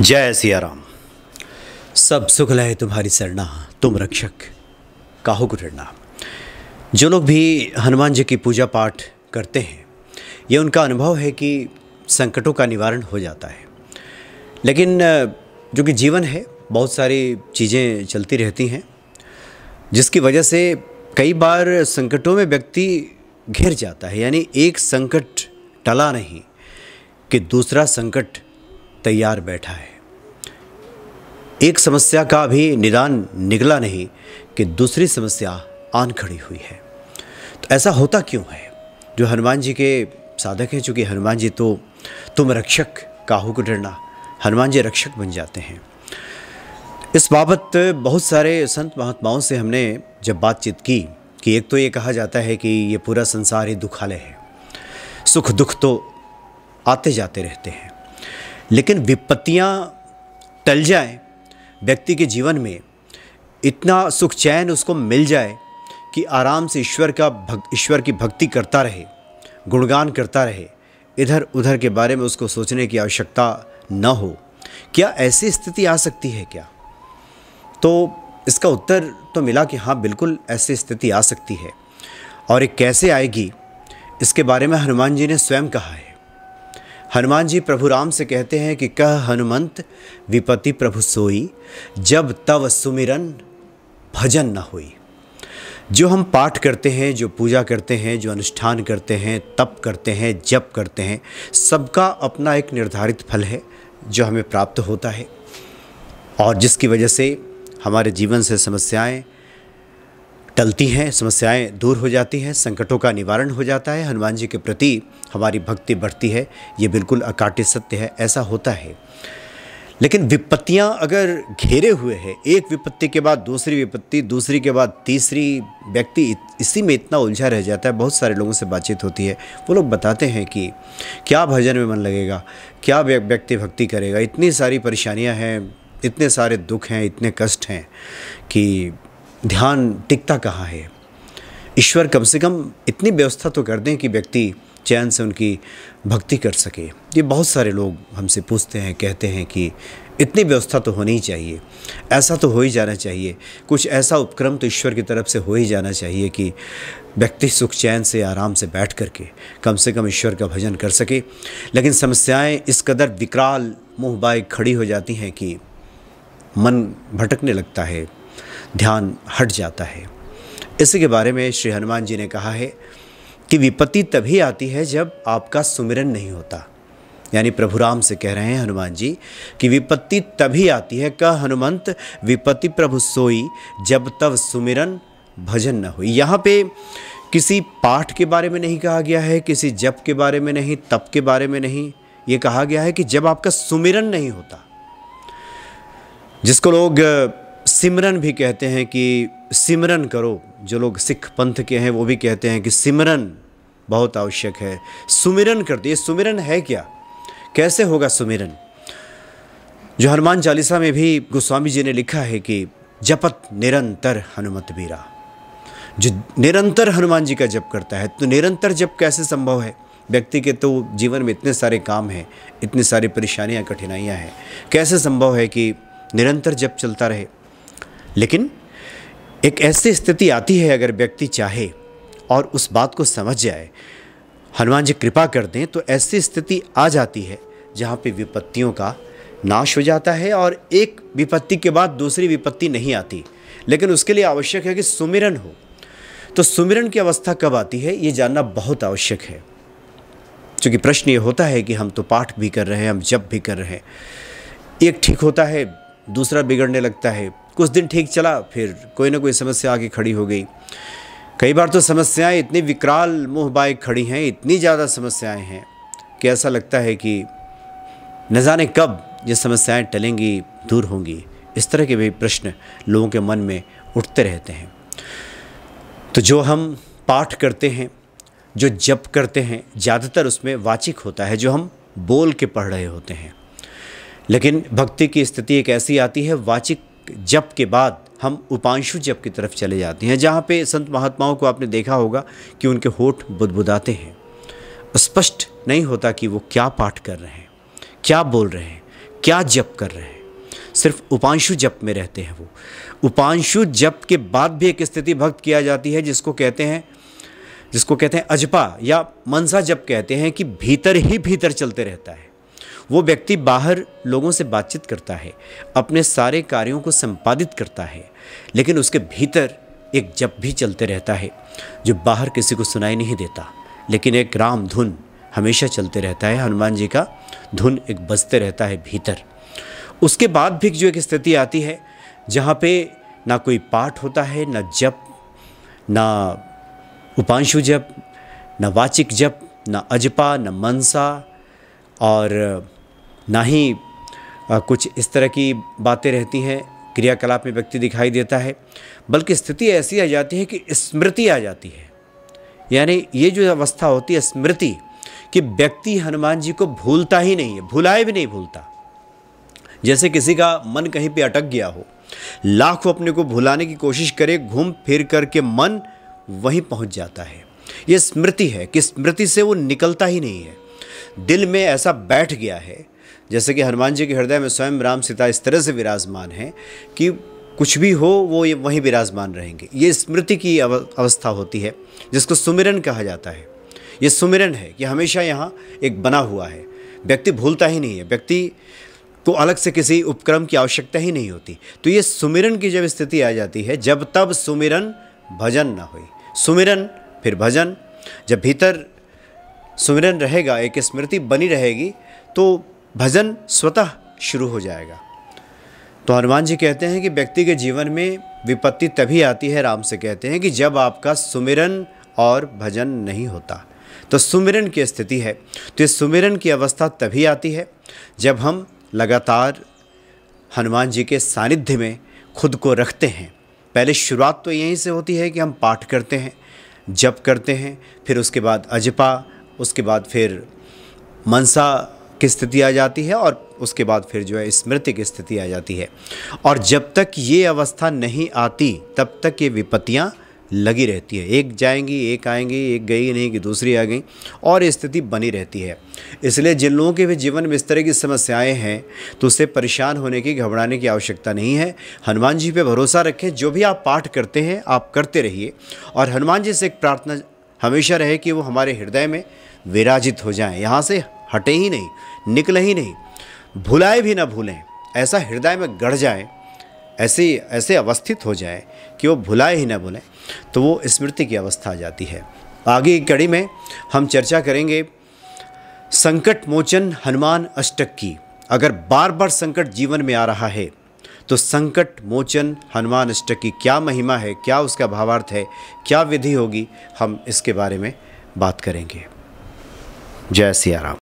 जय सिया राम सब सुख लय तुम्हारी सरना तुम रक्षक काहू को डरना जो लोग भी हनुमान जी की पूजा पाठ करते हैं ये उनका अनुभव है कि संकटों का निवारण हो जाता है लेकिन जो कि जीवन है बहुत सारी चीज़ें चलती रहती हैं जिसकी वजह से कई बार संकटों में व्यक्ति घिर जाता है यानी एक संकट टला नहीं कि दूसरा संकट तैयार बैठा है एक समस्या का भी निदान निकला नहीं कि दूसरी समस्या आन खड़ी हुई है तो ऐसा होता क्यों है जो हनुमान जी के साधक हैं चूँकि हनुमान जी तो तुम रक्षक काहू को डरना हनुमान जी रक्षक बन जाते हैं इस बाबत बहुत सारे संत महात्माओं से हमने जब बातचीत की कि एक तो ये कहा जाता है कि ये पूरा संसार ही दुखालय है सुख दुख तो आते जाते रहते हैं लेकिन विपत्तियाँ टल जाएँ व्यक्ति के जीवन में इतना सुख चैन उसको मिल जाए कि आराम से ईश्वर का ईश्वर की भक्ति करता रहे गुणगान करता रहे इधर उधर के बारे में उसको सोचने की आवश्यकता न हो क्या ऐसी स्थिति आ सकती है क्या तो इसका उत्तर तो मिला कि हाँ बिल्कुल ऐसी स्थिति आ सकती है और ये कैसे आएगी इसके बारे में हनुमान जी ने स्वयं कहा है हनुमान जी प्रभु राम से कहते हैं कि कह हनुमंत विपति प्रभु सोई जब तव सुमिरन भजन न हुई जो हम पाठ करते हैं जो पूजा करते हैं जो अनुष्ठान करते हैं तप करते हैं जप करते हैं सबका अपना एक निर्धारित फल है जो हमें प्राप्त होता है और जिसकी वजह से हमारे जीवन से समस्याएं टलती हैं समस्याएं दूर हो जाती हैं संकटों का निवारण हो जाता है हनुमान जी के प्रति हमारी भक्ति बढ़ती है ये बिल्कुल अकाट्य सत्य है ऐसा होता है लेकिन विपत्तियां अगर घेरे हुए हैं एक विपत्ति के बाद दूसरी विपत्ति दूसरी के बाद तीसरी व्यक्ति इसी में इतना उलझा रह जाता है बहुत सारे लोगों से बातचीत होती है वो लोग बताते हैं कि क्या भजन में मन लगेगा क्या व्यक्ति भक्ति करेगा इतनी सारी परेशानियां हैं इतने सारे दुख हैं इतने कष्ट हैं कि ध्यान टिकता कहाँ है ईश्वर कम से कम इतनी व्यवस्था तो कर दें कि व्यक्ति चैन से उनकी भक्ति कर सके ये बहुत सारे लोग हमसे पूछते हैं कहते हैं कि इतनी व्यवस्था तो होनी ही चाहिए ऐसा तो हो ही जाना चाहिए कुछ ऐसा उपक्रम तो ईश्वर की तरफ से हो ही जाना चाहिए कि व्यक्ति सुख चैन से आराम से बैठ कर के कम से कम ईश्वर का भजन कर सके लेकिन समस्याएं इस कदर विकराल मुँह बाय खड़ी हो जाती हैं कि मन भटकने लगता है ध्यान हट जाता है इसी के बारे में श्री हनुमान जी ने कहा है कि विपत्ति तभी आती है जब आपका सुमिरन नहीं होता यानी प्रभु राम से कह रहे हैं हनुमान जी कि विपत्ति तभी आती है कह हनुमंत विपत्ति प्रभु सोई जब तब सुमिरन भजन न हुई यहाँ पे किसी पाठ के बारे में नहीं कहा गया है किसी जप के बारे में नहीं तप के बारे में नहीं ये कहा गया है कि जब आपका सुमिरन नहीं होता जिसको लोग सिमरन भी कहते हैं कि सिमरन करो जो लोग सिख पंथ के हैं वो भी कहते हैं कि सिमरन बहुत आवश्यक है सुमिरन करते ये सुमिरन है क्या कैसे होगा सुमिरन जो हनुमान चालीसा में भी गोस्वामी जी ने लिखा है कि जपत निरंतर हनुमत बीरा जो निरंतर हनुमान जी का जप करता है तो निरंतर जप कैसे संभव है व्यक्ति के तो जीवन में इतने सारे काम हैं इतनी सारी परेशानियां कठिनाइयां हैं कैसे संभव है कि निरंतर जप चलता रहे लेकिन एक ऐसी स्थिति आती है अगर व्यक्ति चाहे और उस बात को समझ जाए हनुमान जी कृपा कर दें तो ऐसी स्थिति आ जाती है जहाँ पे विपत्तियों का नाश हो जाता है और एक विपत्ति के बाद दूसरी विपत्ति नहीं आती लेकिन उसके लिए आवश्यक है कि सुमिरन हो तो सुमिरन की अवस्था कब आती है ये जानना बहुत आवश्यक है क्योंकि प्रश्न ये होता है कि हम तो पाठ भी कर रहे हैं हम जप भी कर रहे हैं एक ठीक होता है दूसरा बिगड़ने लगता है कुछ दिन ठीक चला फिर कोई ना कोई समस्या आके खड़ी हो गई कई बार तो समस्याएं इतनी विकराल मुँह बाएँ खड़ी हैं इतनी ज़्यादा समस्याएं हैं कि ऐसा लगता है कि न जाने कब ये समस्याएं टलेंगी दूर होंगी इस तरह के भी प्रश्न लोगों के मन में उठते रहते हैं तो जो हम पाठ करते हैं जो जप करते हैं ज़्यादातर उसमें वाचिक होता है जो हम बोल के पढ़ रहे होते हैं लेकिन भक्ति की स्थिति एक ऐसी आती है वाचिक जप के बाद हम उपांशु जप की तरफ चले जाते हैं जहाँ पे संत महात्माओं को आपने देखा होगा कि उनके होठ बुदबुदाते हैं स्पष्ट नहीं होता कि वो क्या पाठ कर रहे हैं क्या बोल रहे हैं क्या जप कर रहे हैं सिर्फ उपांशु जप में रहते हैं वो उपांशु जप के बाद भी एक स्थिति भक्त किया जाती है जिसको कहते हैं जिसको कहते हैं अजपा या मनसा जप कहते हैं कि भीतर ही भीतर चलते रहता है वो व्यक्ति बाहर लोगों से बातचीत करता है अपने सारे कार्यों को संपादित करता है लेकिन उसके भीतर एक जप भी चलते रहता है जो बाहर किसी को सुनाई नहीं देता लेकिन एक राम धुन हमेशा चलते रहता है हनुमान जी का धुन एक बजते रहता है भीतर उसके बाद भी जो एक स्थिति आती है जहाँ पे ना कोई पाठ होता है ना जप ना उपांशु जप ना वाचिक जप ना अजपा न मनसा और ना ही कुछ इस तरह की बातें रहती हैं क्रियाकलाप में व्यक्ति दिखाई देता है बल्कि स्थिति ऐसी आ जाती है कि स्मृति आ जाती है यानी ये जो अवस्था होती है स्मृति कि व्यक्ति हनुमान जी को भूलता ही नहीं है भुलाए भी नहीं भूलता जैसे किसी का मन कहीं पे अटक गया हो लाखों अपने को भुलाने की कोशिश करे घूम फिर करके मन वहीं पहुंच जाता है ये स्मृति है कि स्मृति से वो निकलता ही नहीं है दिल में ऐसा बैठ गया है जैसे कि हनुमान जी के हृदय में स्वयं राम सीता इस तरह से विराजमान हैं कि कुछ भी हो वो ये वहीं विराजमान रहेंगे ये स्मृति की अवस्था होती है जिसको सुमिरन कहा जाता है ये सुमिरन है कि हमेशा यहाँ एक बना हुआ है व्यक्ति भूलता ही नहीं है व्यक्ति को अलग से किसी उपक्रम की आवश्यकता ही नहीं होती तो ये सुमिरन की जब स्थिति आ जाती है जब तब सुमिरन भजन ना हो सुमिरन फिर भजन जब भीतर सुमिरन रहेगा एक स्मृति बनी रहेगी तो भजन स्वतः शुरू हो जाएगा तो हनुमान जी कहते हैं कि व्यक्ति के जीवन में विपत्ति तभी आती है राम से कहते हैं कि जब आपका सुमिरन और भजन नहीं होता तो सुमिरन की स्थिति है तो इस सुमिरन की अवस्था तभी आती है जब हम लगातार हनुमान जी के सानिध्य में खुद को रखते हैं पहले शुरुआत तो यहीं से होती है कि हम पाठ करते हैं जप करते हैं फिर उसके बाद अजपा उसके बाद फिर मनसा की स्थिति आ जाती है और उसके बाद फिर जो है स्मृति की स्थिति आ जाती है और जब तक ये अवस्था नहीं आती तब तक ये विपत्तियाँ लगी रहती है एक जाएंगी एक आएंगी एक गई नहीं कि दूसरी आ गई और स्थिति बनी रहती है इसलिए जिन लोगों के भी जीवन में इस तरह की समस्याएं हैं तो उससे परेशान होने की घबराने की आवश्यकता नहीं है हनुमान जी पे भरोसा रखें जो भी आप पाठ करते हैं आप करते रहिए और हनुमान जी से एक प्रार्थना हमेशा रहे कि वो हमारे हृदय में विराजित हो जाएँ यहाँ से हटे ही नहीं निकले ही नहीं भुलाए भी ना भूलें ऐसा हृदय में गढ़ जाए ऐसे ऐसे अवस्थित हो जाए कि वो भुलाए ही ना भूलें तो वो स्मृति की अवस्था आ जाती है आगे की कड़ी में हम चर्चा करेंगे संकट मोचन हनुमान अष्टक की अगर बार बार संकट जीवन में आ रहा है तो संकट मोचन हनुमान अष्टक की क्या महिमा है क्या उसका भावार्थ है क्या विधि होगी हम इसके बारे में बात करेंगे जय सियाराम